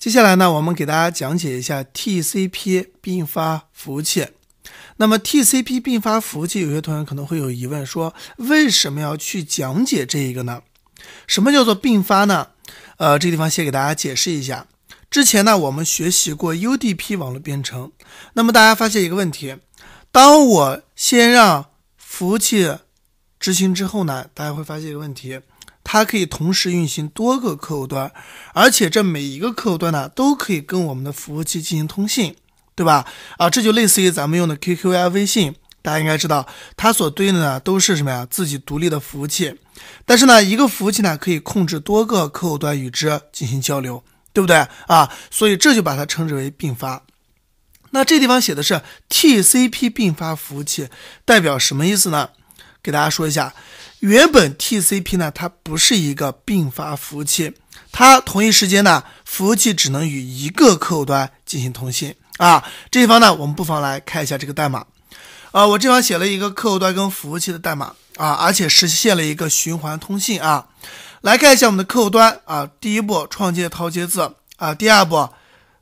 接下来呢，我们给大家讲解一下 TCP 并发服务器。那么 TCP 并发服务器，有些同学可能会有疑问，说为什么要去讲解这一个呢？什么叫做并发呢？呃，这地方先给大家解释一下。之前呢，我们学习过 UDP 网络编程，那么大家发现一个问题，当我先让服务器执行之后呢，大家会发现一个问题。它可以同时运行多个客户端，而且这每一个客户端呢，都可以跟我们的服务器进行通信，对吧？啊，这就类似于咱们用的 QQ 呀、微信，大家应该知道，它所对应的呢都是什么呀？自己独立的服务器。但是呢，一个服务器呢可以控制多个客户端与之进行交流，对不对啊？所以这就把它称之为并发。那这地方写的是 TCP 并发服务器，代表什么意思呢？给大家说一下，原本 TCP 呢，它不是一个并发服务器，它同一时间呢，服务器只能与一个客户端进行通信啊。这方呢，我们不妨来看一下这个代码，啊，我这方写了一个客户端跟服务器的代码啊，而且实现了一个循环通信啊。来看一下我们的客户端啊，第一步创建套接字啊，第二步。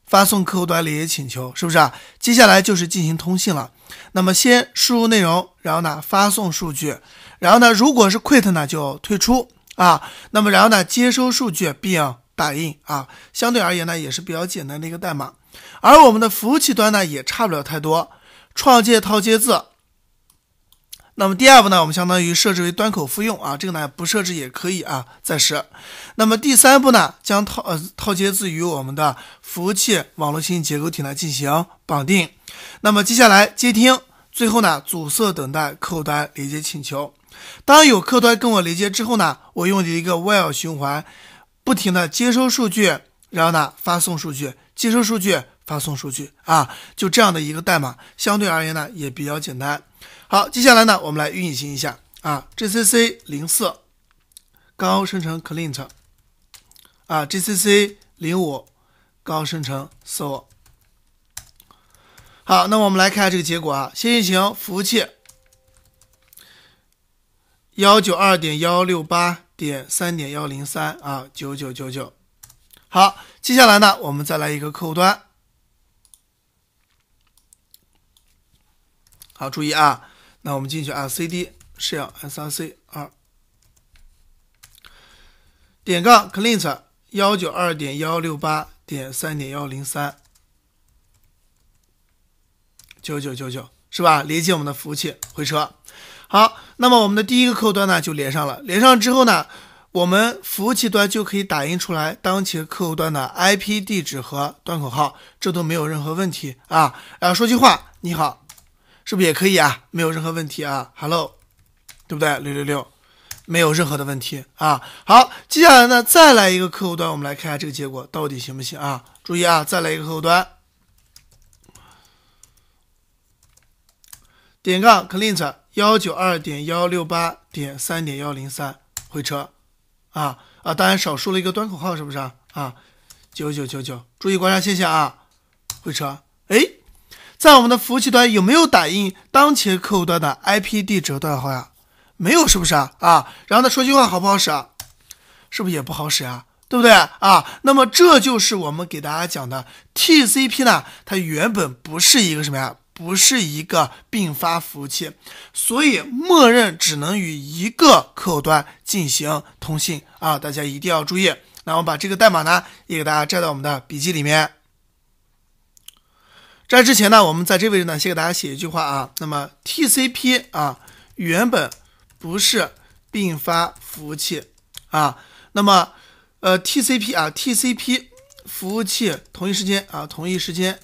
发送客户端连接请求，是不是啊？接下来就是进行通信了。那么先输入内容，然后呢发送数据，然后呢如果是 quit 呢就退出啊。那么然后呢接收数据并打印啊。相对而言呢也是比较简单的一个代码。而我们的服务器端呢也差不了太多，创建套接字。那么第二步呢，我们相当于设置为端口复用啊，这个呢不设置也可以啊，暂时。那么第三步呢，将套呃套接字与我们的服务器网络信息结构体来进行绑定。那么接下来接听，最后呢阻塞等待客户端连接请求。当有客户端跟我连接之后呢，我用的一个 while 循环，不停的接收数据，然后呢发送数据，接收数据。发送数据啊，就这样的一个代码，相对而言呢也比较简单。好，接下来呢我们来运行一下啊，gcc 零四高生成 client 啊，gcc 零五高生成 so。好，那我们来看下这个结果啊，先运行服务器幺九二点幺六八点三点幺零三啊九九九九。好，接下来呢我们再来一个客户端。好，注意啊，那我们进去啊，C D share src 二点杠 c l i n t 幺九二点幺六八点三点幺零三九九九九是吧？连接我们的服务器，回车。好，那么我们的第一个客户端呢就连上了，连上之后呢，我们服务器端就可以打印出来当前客户端的 IP 地址和端口号，这都没有任何问题啊。然后说句话，你好。是不是也可以啊？没有任何问题啊，Hello，对不对？六六六，没有任何的问题啊。好，接下来呢，再来一个客户端，我们来看一下这个结果到底行不行啊？注意啊，再来一个客户端，点杠 c l i a n t 幺九二点幺六八点三点幺零三回车啊啊，当然少输了一个端口号，是不是啊？啊，九九九九，注意观察，现象啊，回车，哎。在我们的服务器端有没有打印当前客户端的 IP 地址和段号呀？没有，是不是啊？啊，然后他说句话好不好使啊？是不是也不好使啊？对不对啊？那么这就是我们给大家讲的 TCP 呢？它原本不是一个什么呀？不是一个并发服务器，所以默认只能与一个客户端进行通信啊！大家一定要注意。那我把这个代码呢，也给大家摘到我们的笔记里面。在之前呢，我们在这位置呢，先给大家写一句话啊。那么 TCP 啊，原本不是并发服务器啊。那么呃 TCP 啊 TCP 服务器同一时间啊同一时间，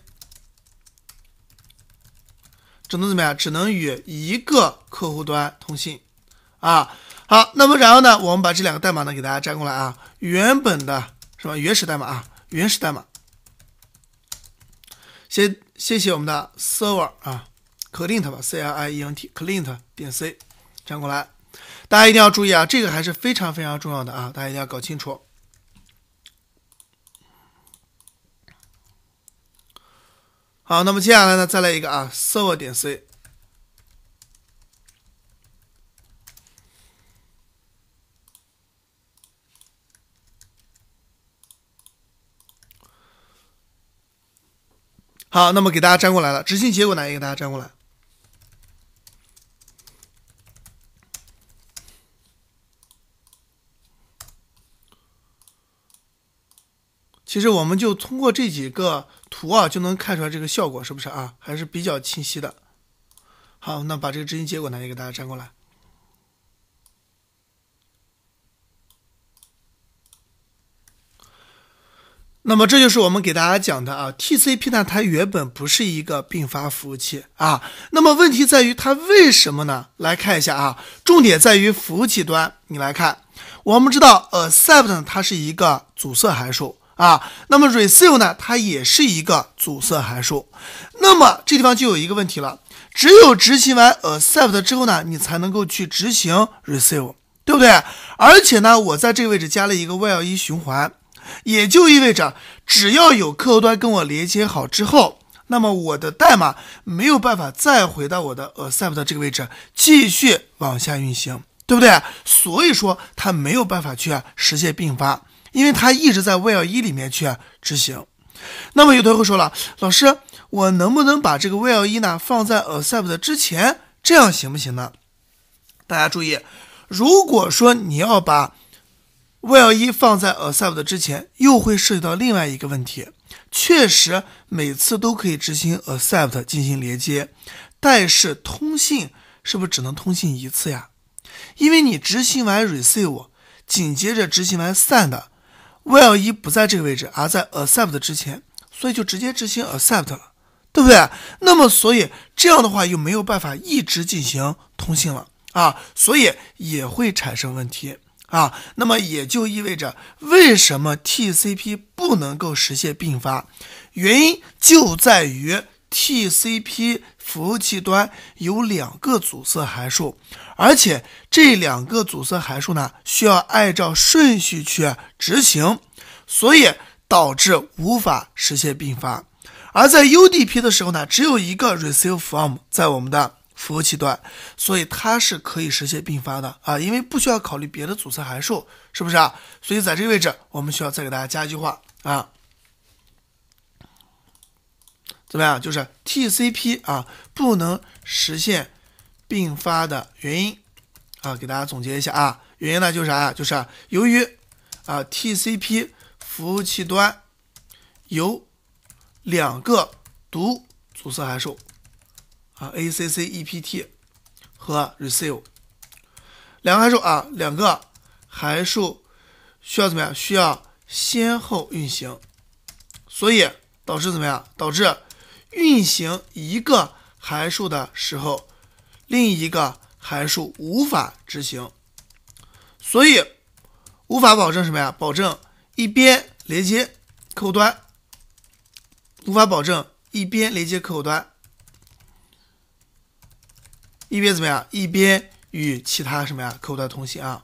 只能怎么样？只能与一个客户端通信啊。好，那么然后呢，我们把这两个代码呢给大家摘过来啊。原本的什么原始代码啊原始代码，先。谢谢我们的 server 啊 c l i a n t 吧，c l i e n t client 点 c，站过来，大家一定要注意啊，这个还是非常非常重要的啊，大家一定要搞清楚。好，那么接下来呢，再来一个啊，server 点 c。好，那么给大家粘过来了。执行结果呢也给大家粘过来。其实我们就通过这几个图啊，就能看出来这个效果是不是啊，还是比较清晰的。好，那把这个执行结果呢也给大家粘过来。那么这就是我们给大家讲的啊，TCP 呢它原本不是一个并发服务器啊。那么问题在于它为什么呢？来看一下啊，重点在于服务器端。你来看，我们知道 accept 它是一个阻塞函数啊，那么 receive 呢它也是一个阻塞函数。那么这地方就有一个问题了，只有执行完 accept 之后呢，你才能够去执行 receive，对不对？而且呢，我在这个位置加了一个 while 一循环。也就意味着，只要有客户端跟我连接好之后，那么我的代码没有办法再回到我的 accept 这个位置继续往下运行，对不对？所以说它没有办法去实现并发，因为它一直在 while 一里面去执行。那么有同学说了，老师，我能不能把这个 while 一呢放在 accept 之前，这样行不行呢？大家注意，如果说你要把 while 一放在 accept 之前，又会涉及到另外一个问题。确实，每次都可以执行 accept 进行连接，但是通信是不是只能通信一次呀？因为你执行完 receive，紧接着执行完 send while 一不在这个位置，而在 accept 之前，所以就直接执行 accept 了，对不对？那么，所以这样的话又没有办法一直进行通信了啊，所以也会产生问题。啊，那么也就意味着，为什么 TCP 不能够实现并发？原因就在于 TCP 服务器端有两个阻塞函数，而且这两个阻塞函数呢，需要按照顺序去执行，所以导致无法实现并发。而在 UDP 的时候呢，只有一个 receive from 在我们的。服务器端，所以它是可以实现并发的啊，因为不需要考虑别的阻塞函数，是不是啊？所以在这个位置，我们需要再给大家加一句话啊，怎么样？就是 TCP 啊不能实现并发的原因啊，给大家总结一下啊，原因呢就是啥呀？就是由于啊 TCP 服务器端有两个读阻塞函数。accept 和 receive 两个函数啊，两个函数需要怎么样？需要先后运行，所以导致怎么样？导致运行一个函数的时候，另一个函数无法执行，所以无法保证什么呀？保证一边连接客户端，无法保证一边连接客户端。一边怎么样，一边与其他什么呀客户端通信啊？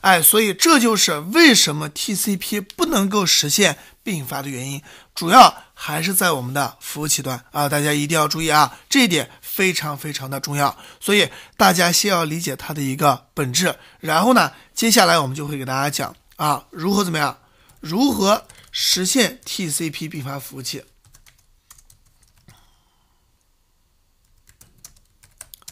哎，所以这就是为什么 TCP 不能够实现并发的原因，主要还是在我们的服务器端啊。大家一定要注意啊，这一点非常非常的重要。所以大家先要理解它的一个本质，然后呢，接下来我们就会给大家讲啊，如何怎么样，如何实现 TCP 并发服务器。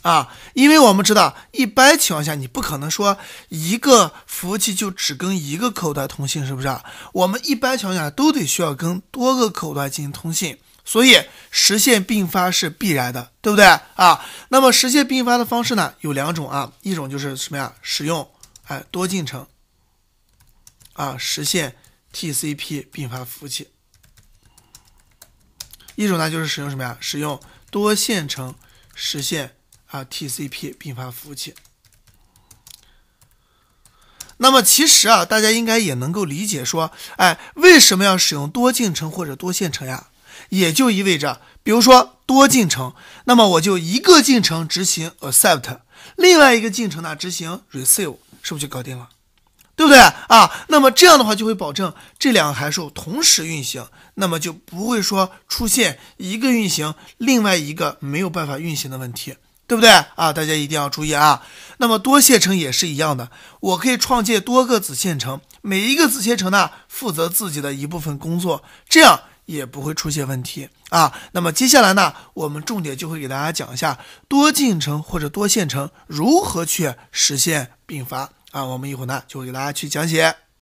啊，因为我们知道，一般情况下你不可能说一个服务器就只跟一个口袋通信，是不是？我们一般情况下都得需要跟多个口袋进行通信，所以实现并发是必然的，对不对啊？那么实现并发的方式呢，有两种啊，一种就是什么呀？使用哎多进程啊实现 TCP 并发服务器，一种呢就是使用什么呀？使用多线程实现。啊，TCP 并发服务器。那么其实啊，大家应该也能够理解说，哎，为什么要使用多进程或者多线程呀？也就意味着，比如说多进程，那么我就一个进程执行 accept，另外一个进程呢执行 receive，是不是就搞定了？对不对啊？那么这样的话就会保证这两个函数同时运行，那么就不会说出现一个运行，另外一个没有办法运行的问题。对不对啊？大家一定要注意啊。那么多线程也是一样的，我可以创建多个子线程，每一个子线程呢负责自己的一部分工作，这样也不会出现问题啊。那么接下来呢，我们重点就会给大家讲一下多进程或者多线程如何去实现并发啊。我们一会儿呢就会给大家去讲解。